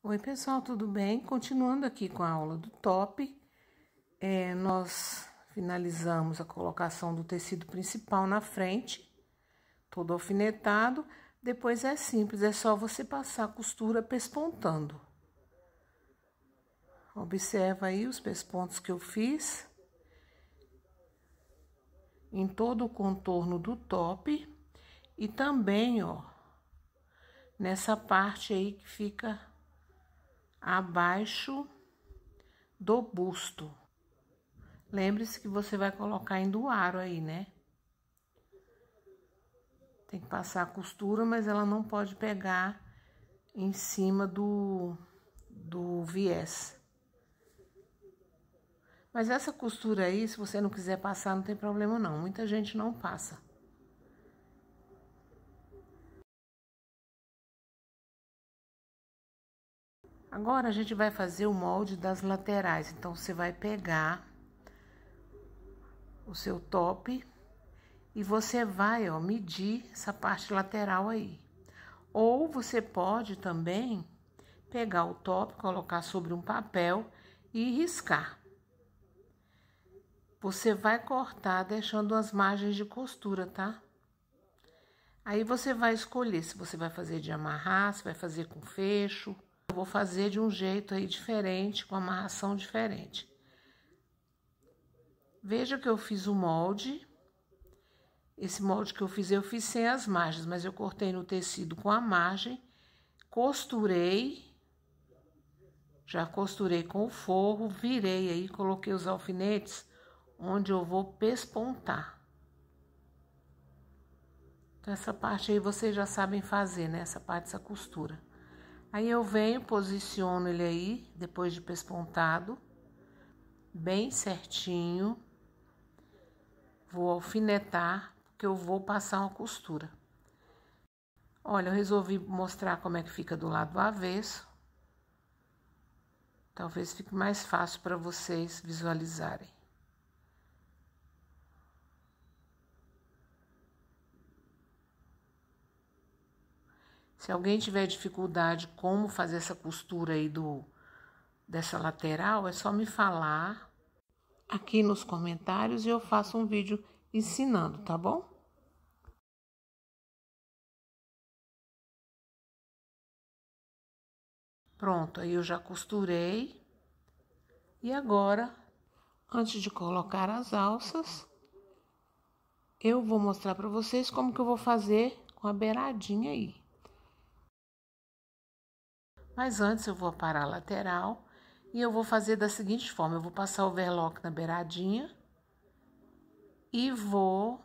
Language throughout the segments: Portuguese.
Oi, pessoal, tudo bem? Continuando aqui com a aula do top, é, nós finalizamos a colocação do tecido principal na frente, todo alfinetado. Depois é simples, é só você passar a costura pespontando. Observa aí os pespontos que eu fiz em todo o contorno do top e também, ó, nessa parte aí que fica abaixo do busto. Lembre-se que você vai colocar em do aro aí, né? Tem que passar a costura, mas ela não pode pegar em cima do, do viés. Mas essa costura aí, se você não quiser passar, não tem problema não. Muita gente não passa. Agora a gente vai fazer o molde das laterais. Então, você vai pegar o seu top e você vai, ó, medir essa parte lateral aí. Ou você pode também pegar o top, colocar sobre um papel e riscar. Você vai cortar deixando as margens de costura, tá? Aí você vai escolher se você vai fazer de amarrar, se vai fazer com fecho eu vou fazer de um jeito aí diferente, com amarração diferente. Veja que eu fiz o molde. Esse molde que eu fiz, eu fiz sem as margens, mas eu cortei no tecido com a margem, costurei, já costurei com o forro, virei aí, coloquei os alfinetes onde eu vou pespontar. Então, essa parte aí vocês já sabem fazer, né? Essa parte, essa costura. Aí eu venho, posiciono ele aí, depois de pespontado, bem certinho. Vou alfinetar, porque eu vou passar uma costura. Olha, eu resolvi mostrar como é que fica do lado avesso. Talvez fique mais fácil para vocês visualizarem. Se alguém tiver dificuldade como fazer essa costura aí do dessa lateral, é só me falar aqui nos comentários e eu faço um vídeo ensinando, tá bom? Pronto, aí eu já costurei. E agora, antes de colocar as alças, eu vou mostrar para vocês como que eu vou fazer com a beiradinha aí. Mas antes eu vou parar a lateral e eu vou fazer da seguinte forma: eu vou passar o overlock na beiradinha e vou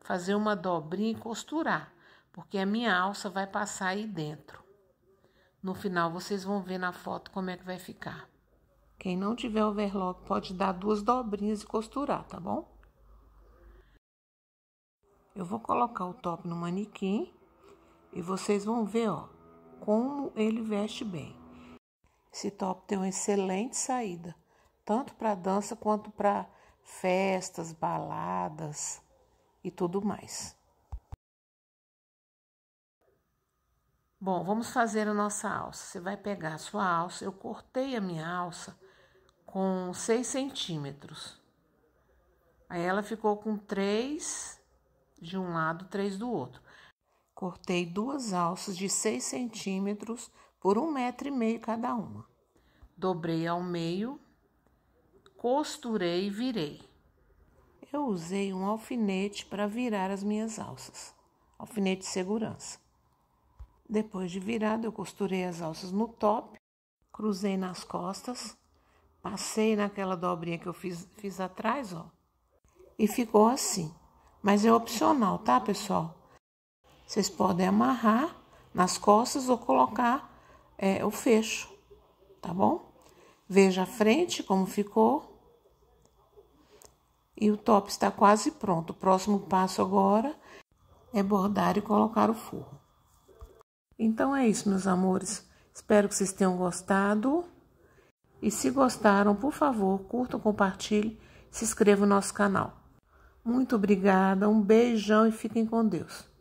fazer uma dobrinha e costurar, porque a minha alça vai passar aí dentro. No final vocês vão ver na foto como é que vai ficar. Quem não tiver overlock pode dar duas dobrinhas e costurar, tá bom? Eu vou colocar o top no manequim e vocês vão ver, ó, como ele veste bem. Esse top tem uma excelente saída, tanto para dança quanto para festas, baladas e tudo mais. Bom, vamos fazer a nossa alça. Você vai pegar a sua alça. Eu cortei a minha alça com 6 centímetros. Aí ela ficou com 3 de um lado, 3 do outro. Cortei duas alças de 6 centímetros por um metro e meio cada uma. Dobrei ao meio, costurei e virei. Eu usei um alfinete para virar as minhas alças, alfinete de segurança. Depois de virado, eu costurei as alças no top, cruzei nas costas, passei naquela dobrinha que eu fiz, fiz atrás, ó, e ficou assim. Mas é opcional, tá, pessoal? Vocês podem amarrar nas costas ou colocar é, o fecho, tá bom? Veja a frente como ficou. E o top está quase pronto. O próximo passo agora é bordar e colocar o forro. Então é isso, meus amores. Espero que vocês tenham gostado. E se gostaram, por favor, curtam, compartilhem, se inscrevam no nosso canal. Muito obrigada, um beijão e fiquem com Deus.